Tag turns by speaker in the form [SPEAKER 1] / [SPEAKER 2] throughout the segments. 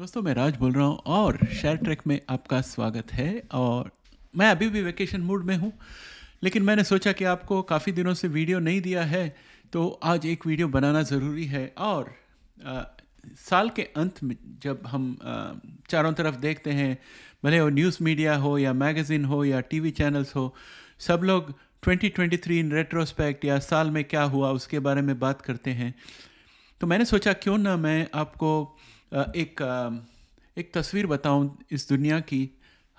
[SPEAKER 1] दोस्तों मैं राज बोल रहा हूँ और शेयर ट्रैक में आपका स्वागत है और मैं अभी भी वेकेशन मूड में हूँ लेकिन मैंने सोचा कि आपको काफ़ी दिनों से वीडियो नहीं दिया है तो आज एक वीडियो बनाना ज़रूरी है और आ, साल के अंत में जब हम आ, चारों तरफ देखते हैं भले वो न्यूज़ मीडिया हो या मैगज़ीन हो या टीवी चैनल्स हो सब लोग 2023 इन रेट्रोस्पेक्ट या साल में क्या हुआ उसके बारे में बात करते हैं तो मैंने सोचा क्यों ना मैं आपको एक एक तस्वीर बताऊं इस दुनिया की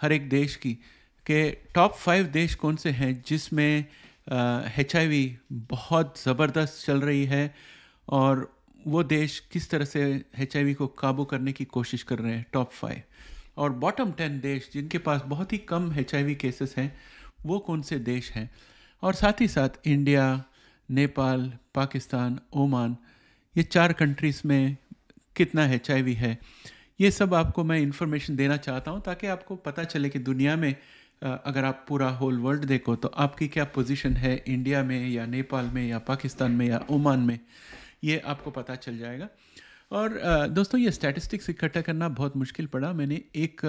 [SPEAKER 1] हर एक देश की कि टॉप फाइव देश कौन से हैं जिसमें एच uh, बहुत ज़बरदस्त चल रही है और वो देश किस तरह से एच को काबू करने की कोशिश कर रहे हैं टॉप फाइव और बॉटम टेन देश जिनके पास बहुत ही कम एच केसेस हैं वो कौन से देश हैं और साथ ही साथ इंडिया नेपाल पाकिस्तान ओमान ये चार कंट्रीज़ में कितना एच है ये सब आपको मैं इन्फॉर्मेशन देना चाहता हूँ ताकि आपको पता चले कि दुनिया में अगर आप पूरा होल वर्ल्ड देखो तो आपकी क्या पोजीशन है इंडिया में या नेपाल में या पाकिस्तान में या ओमान में ये आपको पता चल जाएगा और दोस्तों ये स्टैटिस्टिक्स इकट्ठा करना बहुत मुश्किल पड़ा मैंने एक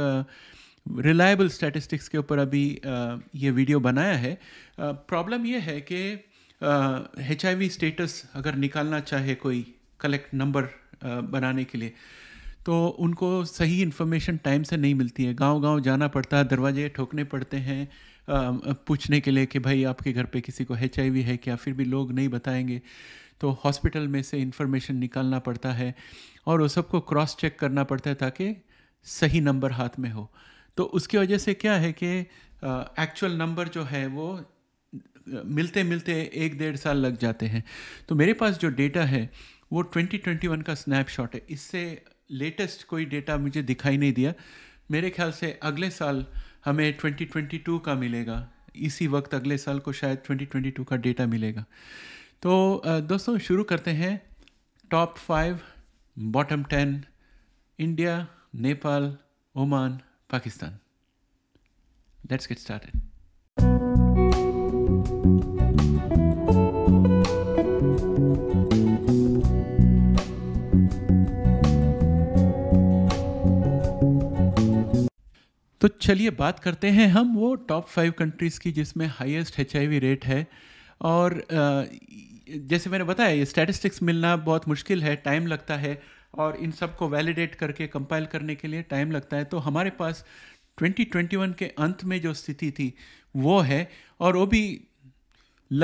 [SPEAKER 1] रिलायबल स्टैटिस्टिक्स के ऊपर अभी ये वीडियो बनाया है प्रॉब्लम ये है कि एच स्टेटस अगर निकालना चाहे कोई कलेक्ट नंबर बनाने के लिए तो उनको सही इन्फॉर्मेशन टाइम से नहीं मिलती है गांव-गांव जाना पड़ता है दरवाजे ठोकने पड़ते हैं पूछने के लिए कि भाई आपके घर पे किसी को एच है क्या फिर भी लोग नहीं बताएंगे तो हॉस्पिटल में से इन्फॉर्मेशन निकालना पड़ता है और वो सबको क्रॉस चेक करना पड़ता है ताकि सही नंबर हाथ में हो तो उसकी वजह से क्या है कि एक्चुअल नंबर जो है वो मिलते मिलते एक डेढ़ साल लग जाते हैं तो मेरे पास जो डेटा है वो 2021 का स्नैपशॉट है इससे लेटेस्ट कोई डेटा मुझे दिखाई नहीं दिया मेरे ख्याल से अगले साल हमें 2022 का मिलेगा इसी वक्त अगले साल को शायद 2022 का डेटा मिलेगा तो दोस्तों शुरू करते हैं top five bottom ten India Nepal Oman Pakistan let's get started तो चलिए बात करते हैं हम वो टॉप फाइव कंट्रीज़ की जिसमें हाईएस्ट एच रेट है और जैसे मैंने बताया ये स्टैटिस्टिक्स मिलना बहुत मुश्किल है टाइम लगता है और इन सब को वैलिडेट करके कंपाइल करने के लिए टाइम लगता है तो हमारे पास 2021 के अंत में जो स्थिति थी वो है और वो भी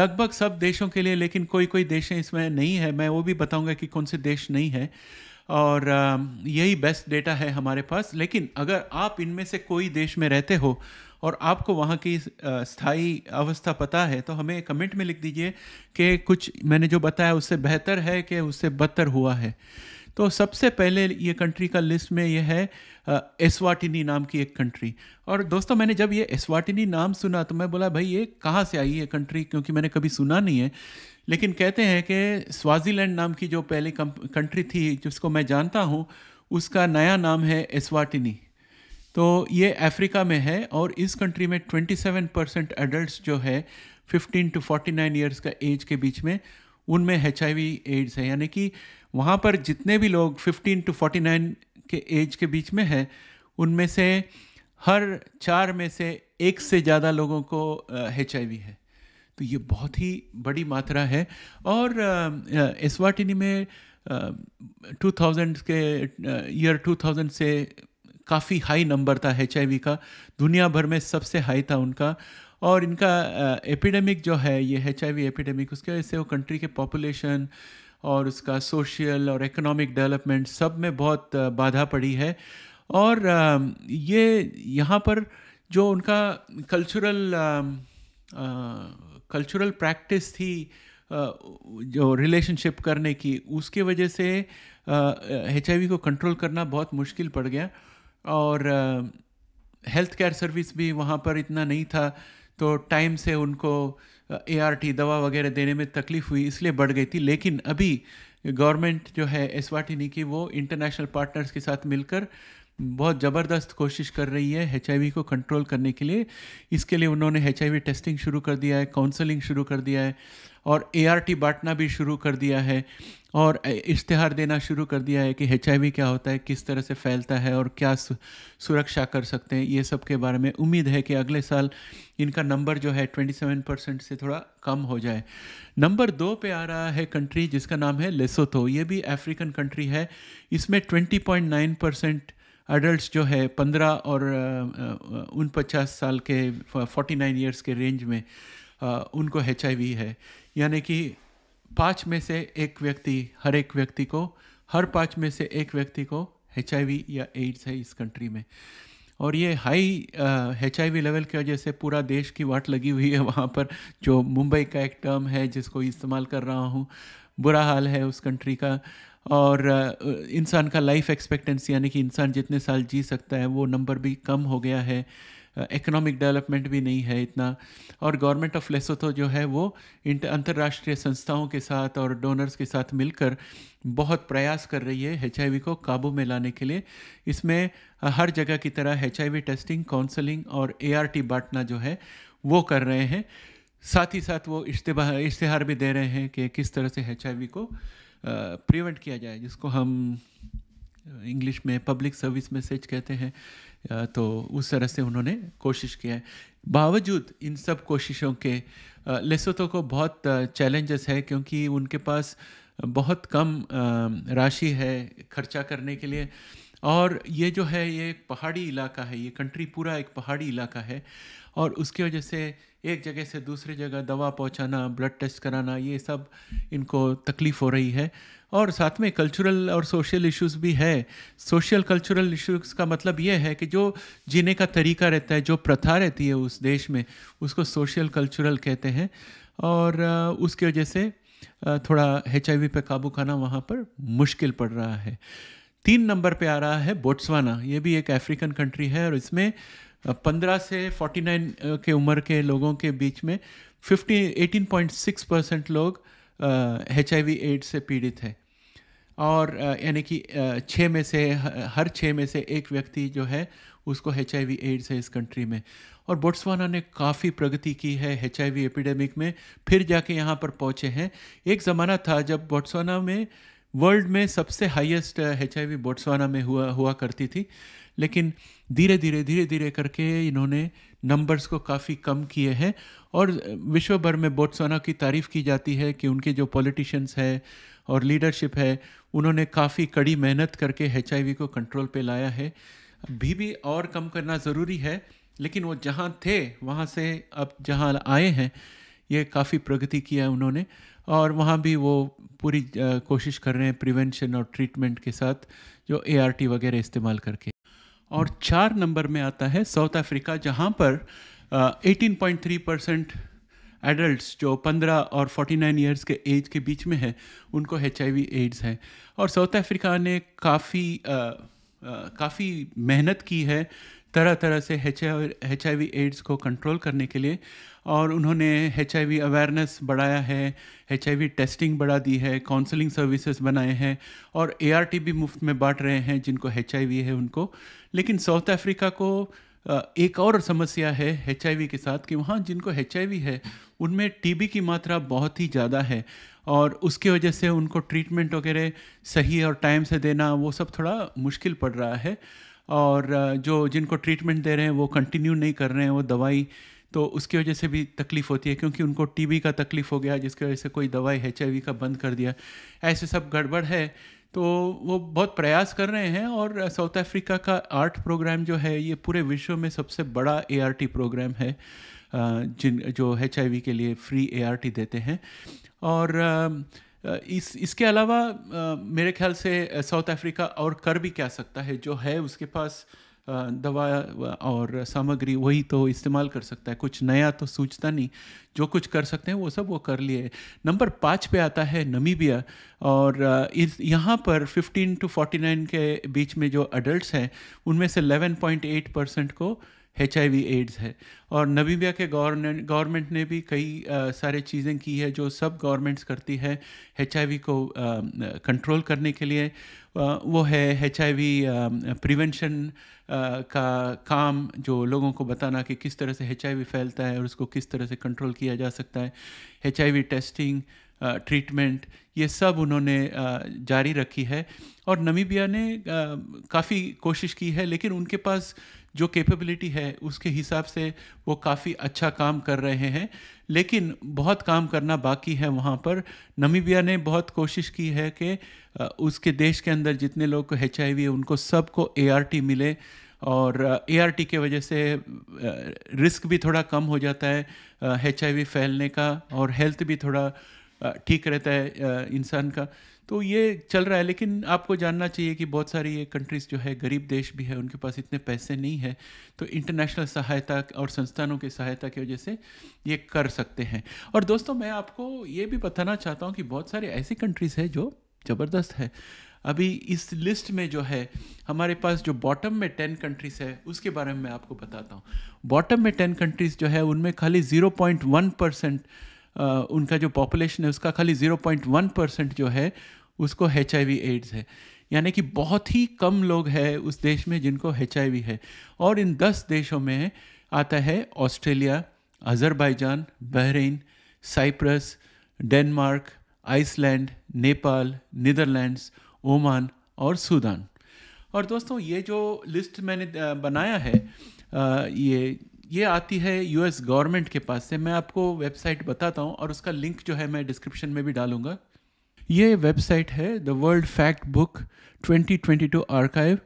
[SPEAKER 1] लगभग सब देशों के लिए लेकिन कोई कोई देशें इसमें नहीं है मैं वो भी बताऊंगा कि कौन से देश नहीं है और यही बेस्ट डेटा है हमारे पास लेकिन अगर आप इनमें से कोई देश में रहते हो और आपको वहाँ की स्थायी अवस्था पता है तो हमें कमेंट में लिख दीजिए कि कुछ मैंने जो बताया उससे बेहतर है कि उससे बदतर हुआ है तो सबसे पहले ये कंट्री का लिस्ट में ये है एसवाटिनी नाम की एक कंट्री और दोस्तों मैंने जब ये एसवाटिनी नाम सुना तो मैं बोला भाई ये कहाँ से आई ये कंट्री क्योंकि मैंने कभी सुना नहीं है लेकिन कहते हैं कि स्वाजीलैंड नाम की जो पहली कंट्री थी जिसको मैं जानता हूँ उसका नया नाम है एसवाटिनी तो ये अफ्रीका में है और इस कंट्री में 27 परसेंट एडल्ट जो है 15 टू 49 ईयर्स का एज के बीच में उनमें एच एड्स है यानी कि वहाँ पर जितने भी लोग 15 टू 49 के एज के बीच में है उनमें से हर चार में से एक से ज़्यादा लोगों को एच है तो ये बहुत ही बड़ी मात्रा है और एसवाटिनी में टू थाउजेंड के ईयर टू थाउजेंड से काफ़ी हाई नंबर था एच का दुनिया भर में सबसे हाई था उनका और इनका एपिडेमिक जो है ये एच एपिडेमिक उसके वजह से वो कंट्री के पॉपुलेशन और उसका सोशल और इकोनॉमिक डेवलपमेंट सब में बहुत बाधा पड़ी है और ये यहाँ पर जो उनका कल्चरल कल्चरल प्रैक्टिस थी जो रिलेशनशिप करने की उसके वजह से एच को कंट्रोल करना बहुत मुश्किल पड़ गया और हेल्थ केयर सर्विस भी वहाँ पर इतना नहीं था तो टाइम से उनको ए दवा वगैरह देने में तकलीफ़ हुई इसलिए बढ़ गई थी लेकिन अभी गवर्नमेंट जो है एसवाटिनी की वो इंटरनेशनल पार्टनर्स के साथ मिलकर बहुत ज़बरदस्त कोशिश कर रही है एच को कंट्रोल करने के लिए इसके लिए उन्होंने एच टेस्टिंग शुरू कर दिया है काउंसलिंग शुरू कर दिया है और ए बांटना भी शुरू कर दिया है और इश्तहार देना शुरू कर दिया है कि एच क्या होता है किस तरह से फैलता है और क्या सुरक्षा कर सकते हैं ये सब के बारे में उम्मीद है कि अगले साल इनका नंबर जो है 27 परसेंट से थोड़ा कम हो जाए नंबर दो पे आ रहा है कंट्री जिसका नाम है लेसोथो ये भी अफ्रीकन कंट्री है इसमें 20.9 परसेंट एडल्ट जो है पंद्रह और उन पचास साल के फोर्टी नाइन ईयर्स के रेंज में उनको एच है यानी कि पाँच में से एक व्यक्ति हर एक व्यक्ति को हर पाँच में से एक व्यक्ति को एच या एड्स है इस कंट्री में और ये हाई एच लेवल की वजह से पूरा देश की वाट लगी हुई है वहाँ पर जो मुंबई का एक टर्म है जिसको इस्तेमाल कर रहा हूँ बुरा हाल है उस कंट्री का और इंसान का लाइफ एक्सपेक्टेंसी यानी कि इंसान जितने साल जी सकता है वो नंबर भी कम हो गया है इकोनॉमिक डेवलपमेंट भी नहीं है इतना और गवर्नमेंट ऑफ लेसोथो जो है वो अंतर्राष्ट्रीय संस्थाओं के साथ और डोनर्स के साथ मिलकर बहुत प्रयास कर रही है एच को काबू में लाने के लिए इसमें हर जगह की तरह एच टेस्टिंग काउंसलिंग और ए बांटना जो है वो कर रहे हैं साथ ही साथ वो इश्तबा इश्तहार भी दे रहे हैं कि किस तरह से एच को प्रिवेंट किया जाए जिसको हम इंग्लिश में पब्लिक सर्विस मैसेज कहते हैं तो उस तरह से उन्होंने कोशिश किया है बावजूद इन सब कोशिशों के लेसोतो को बहुत चैलेंजेस है क्योंकि उनके पास बहुत कम राशि है खर्चा करने के लिए और ये जो है ये एक पहाड़ी इलाका है ये कंट्री पूरा एक पहाड़ी इलाका है और उसकी वजह से एक जगह से दूसरे जगह दवा पहुंचाना ब्लड टेस्ट कराना ये सब इनको तकलीफ़ हो रही है और साथ में कल्चरल और सोशल इश्यूज भी है सोशल कल्चरल इश्यूज का मतलब ये है कि जो जीने का तरीका रहता है जो प्रथा रहती है उस देश में उसको सोशल कल्चरल कहते हैं और उसकी वजह से थोड़ा एच पे काबू खाना वहाँ पर मुश्किल पड़ रहा है तीन नंबर पे आ रहा है बोट्सवाना ये भी एक अफ्रीकन कंट्री है और इसमें पंद्रह से फोर्टी नाइन के उम्र के लोगों के बीच में fifty eighteen point six percent लोग एच आई वी एड्स से पीड़ित है और यानी कि छः में से हर छः में से एक व्यक्ति जो है उसको एच आई वी एड्स है इस कंट्री में और बोट्सवाना ने काफ़ी प्रगति की है एच आई वी एपिडेमिक में फिर जाके यहाँ पर पहुँचे हैं एक ज़माना था जब बोट्सवाना में वर्ल्ड में सबसे हाईएस्ट एच आई बोट्सवाना में हुआ हुआ करती थी लेकिन धीरे धीरे धीरे धीरे करके इन्होंने नंबर्स को काफ़ी कम किए हैं और uh, विश्व भर में बोट्सवाना की तारीफ़ की जाती है कि उनके जो पॉलिटिशियंस हैं और लीडरशिप है उन्होंने काफ़ी कड़ी मेहनत करके एच को कंट्रोल पे लाया है भी भी और कम करना ज़रूरी है लेकिन वो जहाँ थे वहाँ से अब जहाँ आए हैं ये काफ़ी प्रगति किया है उन्होंने और वहाँ भी वो पूरी कोशिश कर रहे हैं प्रिवेंशन और ट्रीटमेंट के साथ जो ए वगैरह इस्तेमाल करके और चार नंबर में आता है साउथ अफ्रीका जहाँ पर eighteen point three percent adults जो 15 और 49 इयर्स के एज के बीच में है उनको एच एड्स है और साउथ अफ्रीका ने काफ़ी काफ़ी मेहनत की है तरह तरह से एच आई वी एड्स को कंट्रोल करने के लिए और उन्होंने एच आई वी अवेयरनेस बढ़ाया है एच आई वी टेस्टिंग बढ़ा दी है काउंसलिंग सर्विसेज बनाए हैं और ए आर टी भी मुफ्त में बांट रहे हैं जिनको एच आई वी है उनको लेकिन साउथ अफ्रीका को एक और समस्या है एच के साथ कि वहाँ जिनको एच है उनमें बी की मात्रा बहुत ही ज़्यादा है और उसकी वजह से उनको ट्रीटमेंट वगैरह सही और टाइम से देना वो सब थोड़ा मुश्किल पड़ रहा है और जो जिनको ट्रीटमेंट दे रहे हैं वो कंटिन्यू नहीं कर रहे हैं वो दवाई तो उसकी वजह से भी तकलीफ़ होती है क्योंकि उनको टीबी का तकलीफ़ हो गया जिसकी वजह से कोई दवाई एच का बंद कर दिया ऐसे सब गड़बड़ है तो वो बहुत प्रयास कर रहे हैं और साउथ अफ्रीका का आर्ट प्रोग्राम जो है ये पूरे विश्व में सबसे बड़ा ए प्रोग्राम है जिन जो एच के लिए फ्री ए देते हैं और इस इसके अलावा मेरे ख्याल से साउथ अफ्रीका और कर भी कह सकता है जो है उसके पास दवा और सामग्री वही तो इस्तेमाल कर सकता है कुछ नया तो सूझता नहीं जो कुछ कर सकते हैं वो सब वो कर लिए नंबर पाँच पे आता है नमीबिया और इस यहाँ पर 15 टू 49 के बीच में जो अडल्ट हैं उनमें से 11.8 परसेंट को एच एड्स है और नबीबिया के गवर्नमेंट गवर्नमेंट ने भी कई सारे चीज़ें की है जो सब गवर्नमेंट्स करती है एच को कंट्रोल करने के लिए वो है एच प्रिवेंशन का काम जो लोगों को बताना कि किस तरह से एच फैलता है और उसको किस तरह से कंट्रोल किया जा सकता है एच टेस्टिंग ट्रीटमेंट ये सब उन्होंने जारी रखी है और नमीबिया ने काफ़ी कोशिश की है लेकिन उनके पास जो कैपेबिलिटी है उसके हिसाब से वो काफ़ी अच्छा काम कर रहे हैं लेकिन बहुत काम करना बाकी है वहाँ पर नमीबिया ने बहुत कोशिश की है कि उसके देश के अंदर जितने लोग को एच है उनको सबको ए मिले और ए आर टी के वजह से रिस्क भी थोड़ा कम हो जाता है एच फैलने का और हेल्थ भी थोड़ा ठीक रहता है इंसान का तो ये चल रहा है लेकिन आपको जानना चाहिए कि बहुत सारी ये कंट्रीज़ जो है गरीब देश भी है उनके पास इतने पैसे नहीं है तो इंटरनेशनल सहायता और संस्थानों की सहायता की वजह से ये कर सकते हैं और दोस्तों मैं आपको ये भी बताना चाहता हूँ कि बहुत सारे ऐसी कंट्रीज़ है जो ज़बरदस्त है अभी इस लिस्ट में जो है हमारे पास जो बॉटम में टेन कंट्रीज़ है उसके बारे में मैं आपको बताता हूँ बॉटम में टेन कंट्रीज़ जो है उनमें खाली ज़ीरो पॉइंट वन परसेंट उनका जो पॉपुलेशन है उसका खाली ज़ीरो पॉइंट वन परसेंट जो है उसको एच एड्स है यानी कि बहुत ही कम लोग हैं उस देश में जिनको एच है और इन दस देशों में आता है Australia Azerbaijan Bahrain Cyprus Denmark Iceland Nepal Netherlands Oman और सूडान और दोस्तों ये जो लिस्ट मैंने बनाया है ये ये आती है यूएस गवर्नमेंट के पास से मैं आपको वेबसाइट बताता हूँ और उसका लिंक जो है मैं डिस्क्रिप्शन में भी डालूँगा ये वेबसाइट है the world fact book 2022 archive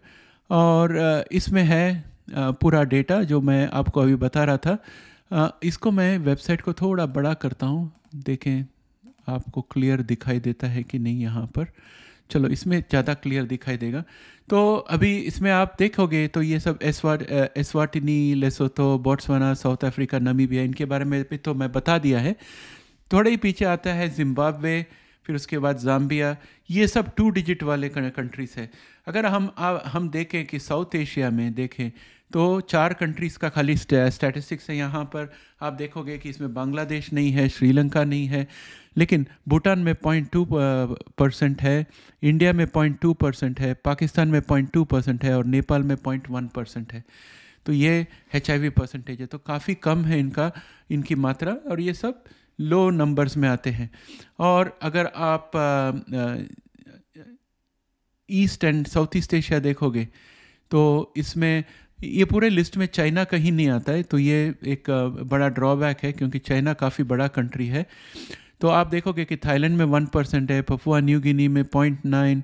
[SPEAKER 1] और इसमें है पूरा डेटा जो मैं आपको अभी बता रहा था इसको मैं वेबसाइट को थोड़ा बड़ा करता हूँ देखें आपको क्लियर दिखाई देता है कि नहीं यहाँ पर चलो इसमें ज़्यादा क्लियर दिखाई देगा तो अभी इसमें आप देखोगे तो ये सब एसवाट Eswatini Lesotho Botswana South Africa Namibia इनके बारे में भी तो मैं बता दिया है थोड़े ही पीछे आता है जिम्बाब्वे फिर उसके बाद जाम्बिया ये सब टू डिजिट वाले कंट्रीज़ है अगर हम आ, हम देखें कि साउथ एशिया में देखें तो चार कंट्रीज़ का खाली स्टैटिस्टिक्स है यहाँ पर आप देखोगे कि इसमें बांग्लादेश नहीं है श्रीलंका नहीं है लेकिन भूटान में पॉइंट टू परसेंट है इंडिया में पॉइंट टू परसेंट है पाकिस्तान में पॉइंट टू परसेंट है और नेपाल में पॉइंट वन परसेंट है तो ये एच परसेंटेज है तो काफ़ी कम है इनका इनकी मात्रा और ये सब लो नंबर्स में आते हैं और अगर आप east and south east Asia देखोगे तो इसमें ये पूरे लिस्ट में चाइना कहीं नहीं आता है तो ये एक बड़ा ड्रॉबैक है क्योंकि चाइना काफ़ी बड़ा कंट्री है तो आप देखोगे कि थाईलैंड में वन परसेंट है पपुआ न्यू गिनी में पॉइंट नाइन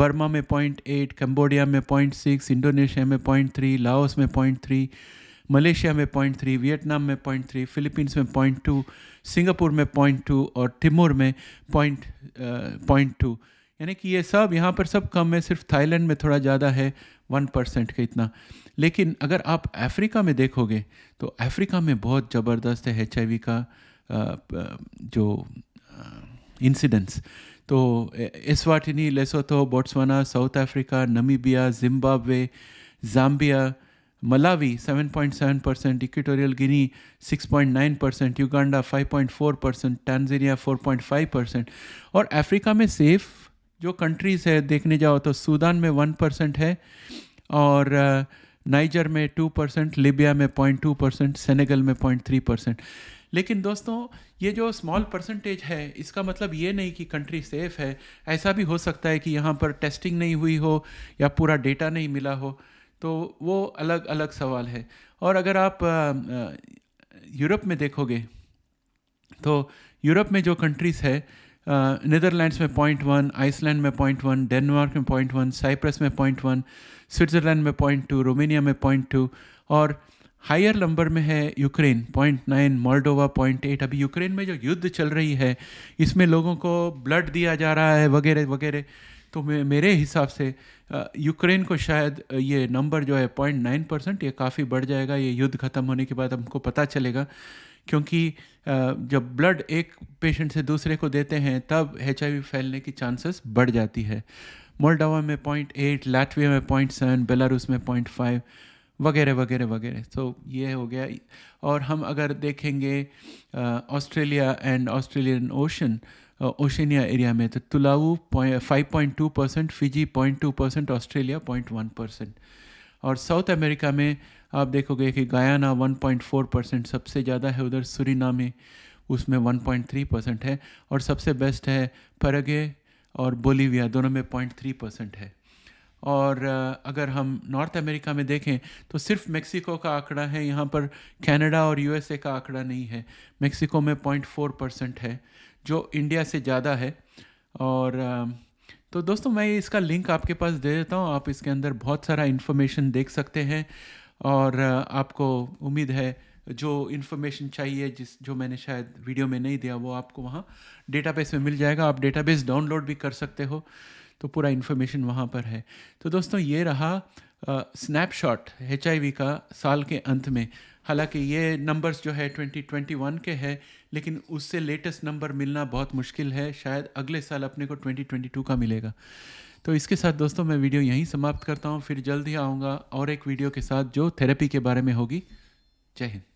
[SPEAKER 1] बर्मा में पॉइंट एट कम्बोडिया में पॉइंट सिक्स इंडोनेशिया में पॉइंट थ्री लाओस में पॉइंट थ्री मलेशिया में पॉइंट थ्री वियतनाम में पॉइंट थ्री फिलीपींस में पॉइंट टू सिंगापुर में पॉइंट टू और तिमोर में पॉइंट पॉइंट टू यानी कि ये सब यहाँ पर सब कम है सिर्फ थाईलैंड में थोड़ा ज़्यादा है वन परसेंट का इतना लेकिन अगर आप अफ्रीका में देखोगे तो अफ्रीका में बहुत ज़बरदस्त है एच का जो इंसिडेंस तो Eswatini Lesotho Botswana South Africa Namibia Zimbabwe Zambia Malawi 7.7%, Equatorial Guinea 6.9%, Uganda 5.4%, Tanzania 4.5% और अफ्रीका में सेफ जो कंट्रीज़ है देखने जाओ तो सूडान में 1% है और नाइजर uh, में 2%, लिबिया में 0.2%, सेनेगल में 0.3%. लेकिन दोस्तों ये जो स्मॉल परसेंटेज है इसका मतलब ये नहीं कि कंट्री सेफ़ है ऐसा भी हो सकता है कि यहाँ पर टेस्टिंग नहीं हुई हो या पूरा डेटा नहीं मिला हो तो वो अलग अलग सवाल है और अगर आप यूरोप में देखोगे तो यूरोप में जो कंट्रीज़ है नीदरलैंड्स में पॉइंट वन आइसलैंड में पॉइंट वन डेनमार्क में पॉइंट वन साइप्रस में पॉइंट वन स्विट्ज़रलैंड में पॉइंट टू रोमेनिया में पॉइंट टू और हायर नंबर में है Ukraine point nine Moldova point eight अभी यूक्रेन में जो युद्ध चल रही है इसमें लोगों को ब्लड दिया जा रहा है वगैरह वगैरह तो मे, मेरे हिसाब से यूक्रेन को शायद ये नंबर जो है पॉइंट नाइन परसेंट ये काफ़ी बढ़ जाएगा ये युद्ध ख़त्म होने के बाद हमको पता चलेगा क्योंकि जब ब्लड एक पेशेंट से दूसरे को देते हैं तब एच फैलने की चांसेस बढ़ जाती है मोल्डावा में पॉइंट एट लाटविया में पॉइंट सेवन बेलारूस में पॉइंट फाइव वगैरह वगैरह वगैरह तो ये हो गया और हम अगर देखेंगे Australia and Australian ocean Oceania area में तो Tuvalu five point two percent Fiji point two percent Australia point one percent और साउथ अमेरिका में आप देखोगे कि Guyana one point four percent सबसे ज़्यादा है उधर सुरीना में उसमें वन पॉइंट थ्री परसेंट है और सबसे बेस्ट है परगे और बोलीविया दोनों में पॉइंट थ्री परसेंट है और अगर हम नॉर्थ अमेरिका में देखें तो सिर्फ मेक्सिको का आंकड़ा है यहाँ पर कनाडा और यूएसए का आंकड़ा नहीं है मेक्सिको में फोर परसेंट है जो इंडिया से ज़्यादा है और तो दोस्तों मैं इसका लिंक आपके पास दे देता हूँ आप इसके अंदर बहुत सारा इन्फॉर्मेशन देख सकते हैं और आपको उम्मीद है जो इन्फॉर्मेशन चाहिए जिस जो मैंने शायद वीडियो में नहीं दिया वो आपको वहाँ डेटाबेस में मिल जाएगा आप डेटाबेस डाउनलोड भी कर सकते हो तो पूरा इन्फॉर्मेशन वहाँ पर है तो दोस्तों ये रहा स्नैपशॉट एच का साल के अंत में हालांकि ये नंबर्स जो है 2021 के है लेकिन उससे लेटेस्ट नंबर मिलना बहुत मुश्किल है शायद अगले साल अपने को 2022 का मिलेगा तो इसके साथ दोस्तों मैं वीडियो यहीं समाप्त करता हूँ फिर जल्द ही आऊँगा और एक वीडियो के साथ जो थेरेपी के बारे में होगी जय हिंद